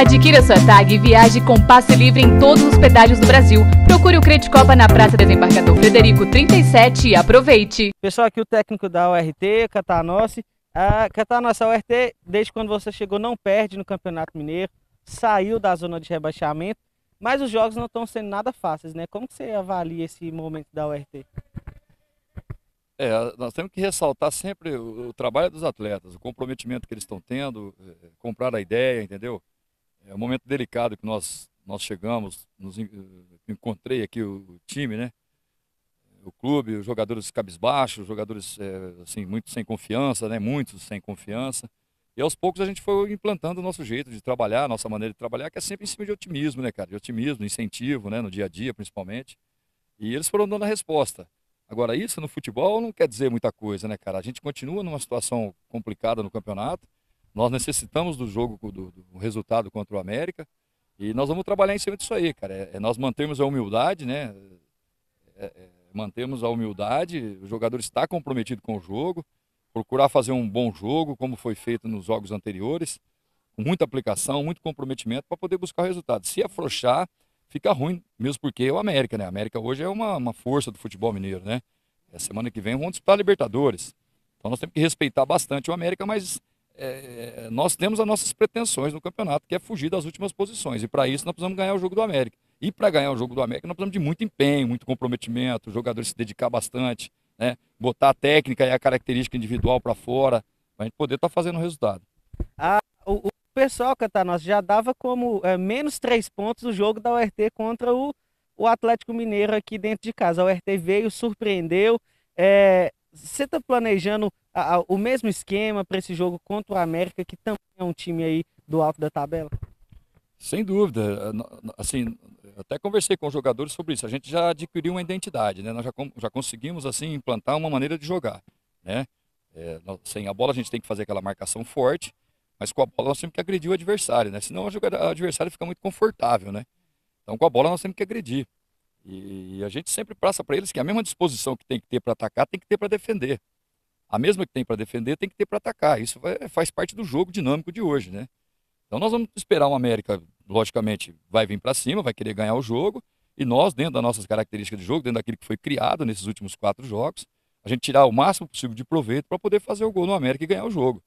Adquira sua tag e viaje com passe livre em todos os pedágios do Brasil. Procure o Crete Copa na Praça Desembargador Frederico 37 e aproveite. Pessoal, aqui o técnico da URT, Catanossi. A Catanossi, a URT, desde quando você chegou, não perde no Campeonato Mineiro, saiu da zona de rebaixamento, mas os jogos não estão sendo nada fáceis, né? Como você avalia esse momento da URT? É, nós temos que ressaltar sempre o, o, trabalho dos atletas, o comprometimento que eles estão tendo, é, comprar a ideia, entendeu? é um momento delicado que nós, nós chegamos, nos, eh, encontrei aqui o, o time, né? o clube, os jogadores cabisbaixos, os jogadores é, assim, muito sem confiança, né? muitos sem confiança. E aos poucos a gente foi implantando o nosso jeito de trabalhar, a nossa maneira de trabalhar, que é sempre em cima de otimismo, né, cara? De otimismo, incentivo, né? No dia a dia, principalmente. E eles foram dando a resposta. Agora, isso no futebol não quer dizer muita coisa, né, cara? A gente continua numa situação complicada no campeonato. Nós necessitamos do jogo, do, do resultado contra o América. E nós vamos trabalhar em cima disso aí, cara. É, é nós mantermos a humildade, né? É, é, mantermos a humildade. O jogador está comprometido com o jogo. Procurar fazer um bom jogo, como foi feito nos jogos anteriores. Com muita aplicação, muito comprometimento para poder buscar o resultado. Se afrouxar, fica ruim. Mesmo porque é o América, né? A América hoje é uma, uma força do futebol mineiro, né? É, semana que vem vão disputar a Libertadores. Então nós temos que respeitar bastante o América, mas é, é, nós temos as nossas pretensões no campeonato, que é fugir das últimas posições. E para isso nós precisamos ganhar o jogo do América. E para ganhar o jogo do América, nós precisamos de muito empenho, muito comprometimento, o jogador se dedicar bastante, né? botar a técnica e a característica individual para fora, para a gente poder estar tá fazendo o resultado. Ah, o, o pessoal, Catanos, já dava como é, menos três pontos o jogo da URT contra o, o Atlético Mineiro aqui dentro de casa. A URT veio, surpreendeu. É, você está planejando a, a, o mesmo esquema para esse jogo contra o América, que também é um time aí do alto da tabela? Sem dúvida. Eh, assim, até conversei com os jogadores sobre isso. A gente já adquiriu uma identidade, né? Nós já, já conseguimos, assim, implantar uma maneira de jogar, né? É, sem a bola a gente tem que fazer aquela marcação forte, mas com a bola nós temos que agredir o adversário, né? Senão o adversário fica muito confortável, né? Então com a bola nós temos que agredir. E, e a gente sempre passa para eles que a mesma disposição que tem que ter para atacar, tem que ter para defender. A mesma que tem para defender tem que ter para atacar. Isso vai, faz parte do jogo dinâmico de hoje, né? Então nós vamos esperar o América, logicamente, vai vir para cima, vai querer ganhar o jogo. E nós, dentro das nossas características de jogo, dentro daquilo que foi criado nesses últimos quatro jogos, a gente tirar o máximo possível de proveito para poder fazer o gol no América e ganhar o jogo.